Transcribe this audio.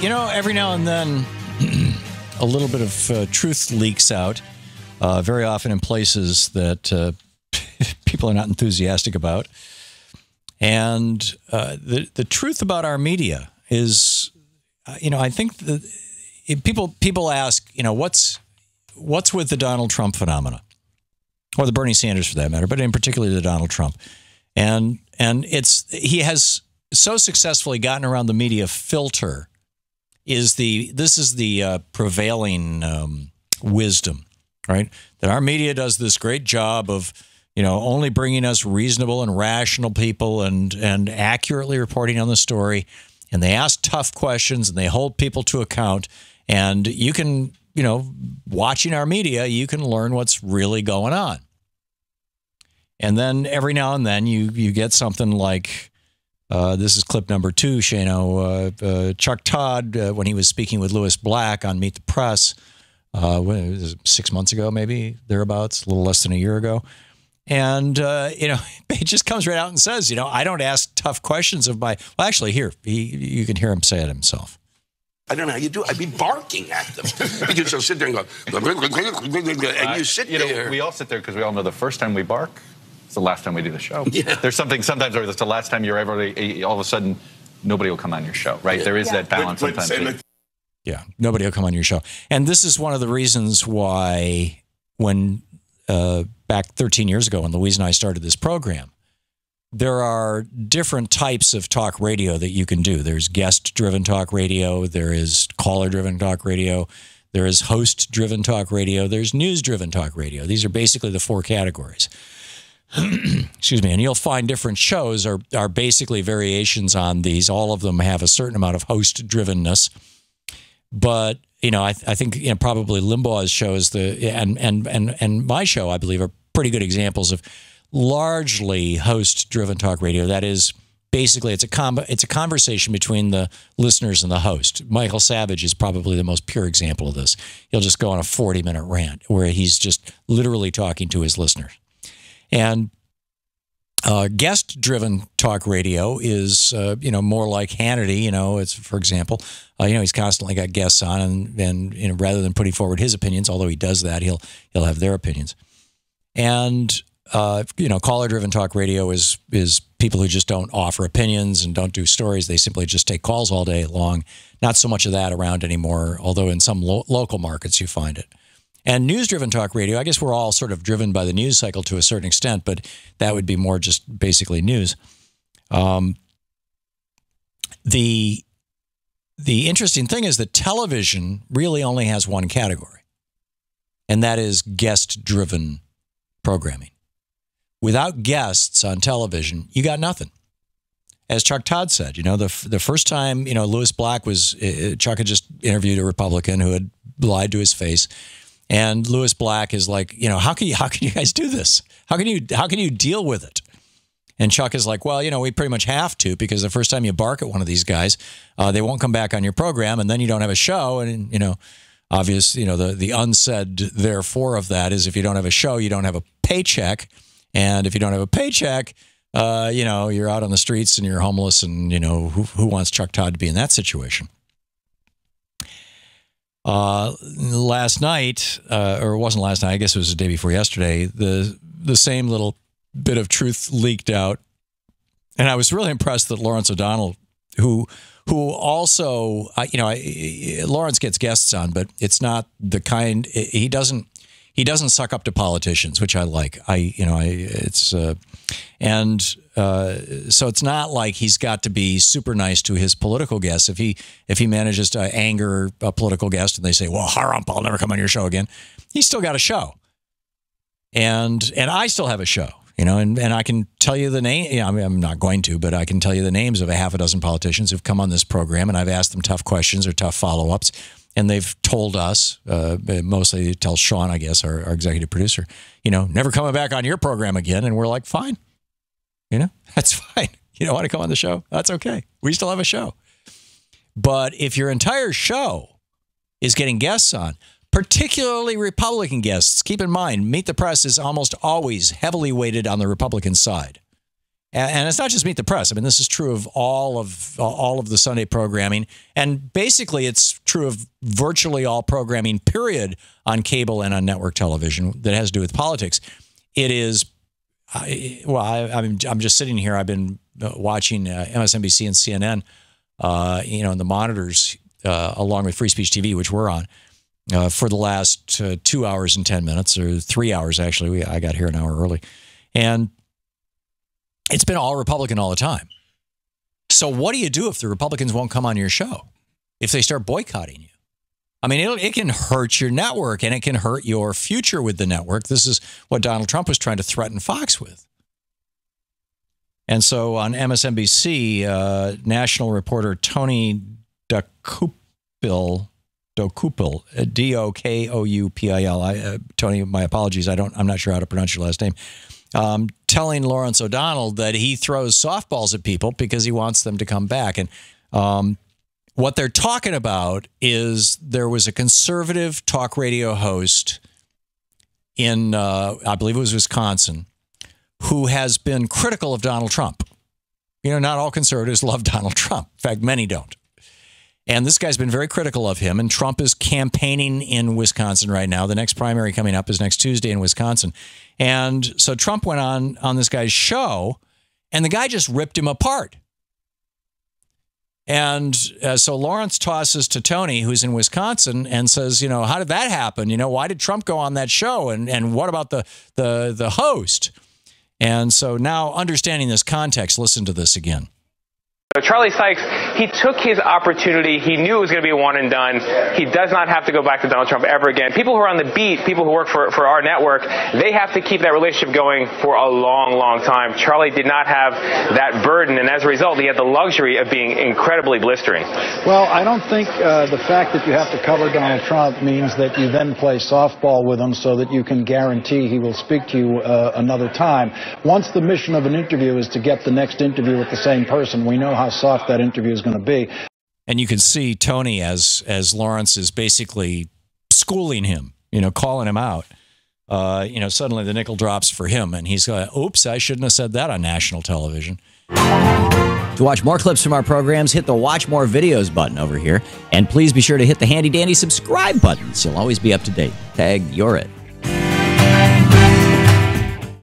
you know, every now and then, a little bit of uh, truth leaks out, uh, very often in places that uh, people are not enthusiastic about. And uh, the the truth about our media is, uh, you know, I think that people people ask, you know, what's what's with the Donald Trump phenomena, or the Bernie Sanders for that matter, but in particular the Donald Trump, and and it's he has so successfully gotten around the media filter is the this is the uh, prevailing um, wisdom, right? That our media does this great job of you know only bringing us reasonable and rational people and and accurately reporting on the story, and they ask tough questions and they hold people to account, and you can you know watching our media you can learn what's really going on. And then every now and then you you get something like uh, this is clip number two, Shano. Uh, uh, Chuck Todd, uh, when he was speaking with Lewis Black on Meet the Press, uh, six months ago, maybe thereabouts, a little less than a year ago. And, you know, he just comes right out and says, you know, I don't ask tough questions of my. Well, actually, here, he, you can hear him say it himself. I don't know how you do it. I'd be barking at them. because they will sit there and go, and you sit you know, there. We all sit there because we all know the first time we bark, it's the last time we do the show. Yeah. There's something sometimes where it's the last time you're ever, eh, eh, all of a sudden, nobody will come on your show, right? Yeah. There is yeah. that balance but, but sometimes. yeah, nobody will come on your show. And this is one of the reasons why when uh, back 13 years ago when Louise and I started this program, there are different types of talk radio that you can do. There's guest driven talk radio, there is caller driven talk radio, there is host driven talk radio, there's news driven talk radio. These are basically the four categories. excuse me, and you'll find different shows are, are basically variations on these. All of them have a certain amount of host drivenness. But, you know, I, I think you know, probably Limbaugh's shows the and, and, and, and my show, I believe, are pretty good examples of largely host driven talk radio. That is, basically it's a com- it's a conversation between the listeners and the host. Michael Savage is probably the most pure example of this. He'll just go on a 40 minute rant where he's just literally talking to his listeners. And uh, guest driven talk radio is, uh, you know, more like Hannity, you know, it's, for example, uh, you know, he's constantly got guests on and, and, you know, rather than putting forward his opinions, although he does that, he'll, he'll have their opinions. And, uh, you know, caller driven talk radio is, is people who just don't offer opinions and don't do stories. They simply just take calls all day long. Not so much of that around anymore, although in some lo local markets you find it. And news driven talk radio, I guess we're all sort of driven by the news cycle to a certain extent, but that would be more just basically news. Um, the the interesting thing is that television really only has one category, and that is guest driven programming. Without guests on television, you got nothing. As Chuck Todd said, you know, the, the first time, you know, Lewis Black was, uh, Chuck had just interviewed a Republican who had lied to his face. And Lewis Black is like, you know, how can you how can you guys do this? How can you how can you deal with it? And Chuck is like, well, you know, we pretty much have to because the first time you bark at one of these guys, uh, they won't come back on your program, and then you don't have a show, and you know obvious, you know, the, the unsaid therefore of that is if you don't have a show, you don't have a paycheck. And if you don't have a paycheck, uh, you know, you're out on the streets and you're homeless and, you know, who, who wants Chuck Todd to be in that situation? Uh, last night, uh, or it wasn't last night, I guess it was the day before yesterday, the, the same little bit of truth leaked out. And I was really impressed that Lawrence O'Donnell, who who also, uh, you know, I, Lawrence gets guests on, but it's not the kind, he doesn't, he doesn't suck up to politicians, which I like. I, you know, I, it's, uh, and uh, so it's not like he's got to be super nice to his political guests. If he, if he manages to anger a political guest and they say, well, Harump, I'll never come on your show again, he's still got a show. And, and I still have a show, you know, and, and I can tell you the name. I mean, I'm not going to, but I can tell you the names of a half a dozen politicians who've come on this program and I've asked them tough questions or tough follow ups and they've told us, uh, uh mostly tell Sean, I guess, our, our, executive producer, you know, never coming back on your program again. And we're like, fine, you know, that's fine. You don't want to come on the show? That's okay. We still have a show. But if your entire show is getting guests on, particularly Republican guests, keep in mind, Meet the Press is almost always heavily weighted on the Republican side and, it's not just meet the press. I mean, this is true of all of all of the Sunday programming, and basically, it's true of virtually all programming. Period on cable and on network television that has to do with politics. It is well, I, am I'm just sitting here. I've been uh, watching uh, MSNBC and CNN, uh, you know, in the monitors uh, along with Free Speech TV, which we're on. Uh, for the last uh, two hours and 10 minutes, or three hours, actually. We, I got here an hour early. And it's been all Republican all the time. So what do you do if the Republicans won't come on your show? If they start boycotting you? I mean, it can hurt your network and it can hurt your future with the network. This is what Donald Trump was trying to threaten Fox with. And so on MSNBC, uh, national reporter Tony DeCoupil, DoCoupil, uh, D O K O U P I L. I, uh, Tony, my apologies. I don't. I'm not sure how to pronounce your last name um, telling Lawrence O'Donnell that he throws softballs at people because he wants them to come back. And um, what they're talking about is there was a conservative talk radio host in, uh, I believe it was Wisconsin, who has been critical of Donald Trump. You know, not all conservatives love Donald Trump. In fact, many don't. And this guy's been very critical of him. And Trump is campaigning in Wisconsin right now. The next primary coming up is next Tuesday in Wisconsin. And so Trump went on on this guy's show, and the guy just ripped him apart. And uh, so Lawrence tosses to Tony, who's in Wisconsin, and says, you know, how did that happen? You know, why did Trump go on that show? And and what about the the the host? And so now understanding this context, listen to this again. So Charlie Sykes, he took his opportunity. He knew it was going to be a one and done. He does not have to go back to Donald Trump ever again. People who are on the beat, people who work for, for our network, they have to keep that relationship going for a long, long time. Charlie did not have that burden, and as a result, he had the luxury of being incredibly blistering. Well, I don't think uh, the fact that you have to cover Donald Trump means that you then play softball with him so that you can guarantee he will speak to you uh, another time. Once the mission of an interview is to get the next interview with the same person, we know how soft that interview is going to be. And you can see Tony as as Lawrence is basically schooling him, you know, calling him out. Uh, you know, suddenly the nickel drops for him, and he's going, "Oops, I shouldn't have said that on national television." To watch more clips from our programs, hit the Watch More Videos button over here. And please be sure to hit the handy dandy subscribe button so you'll always be up to date. Tag, you're it.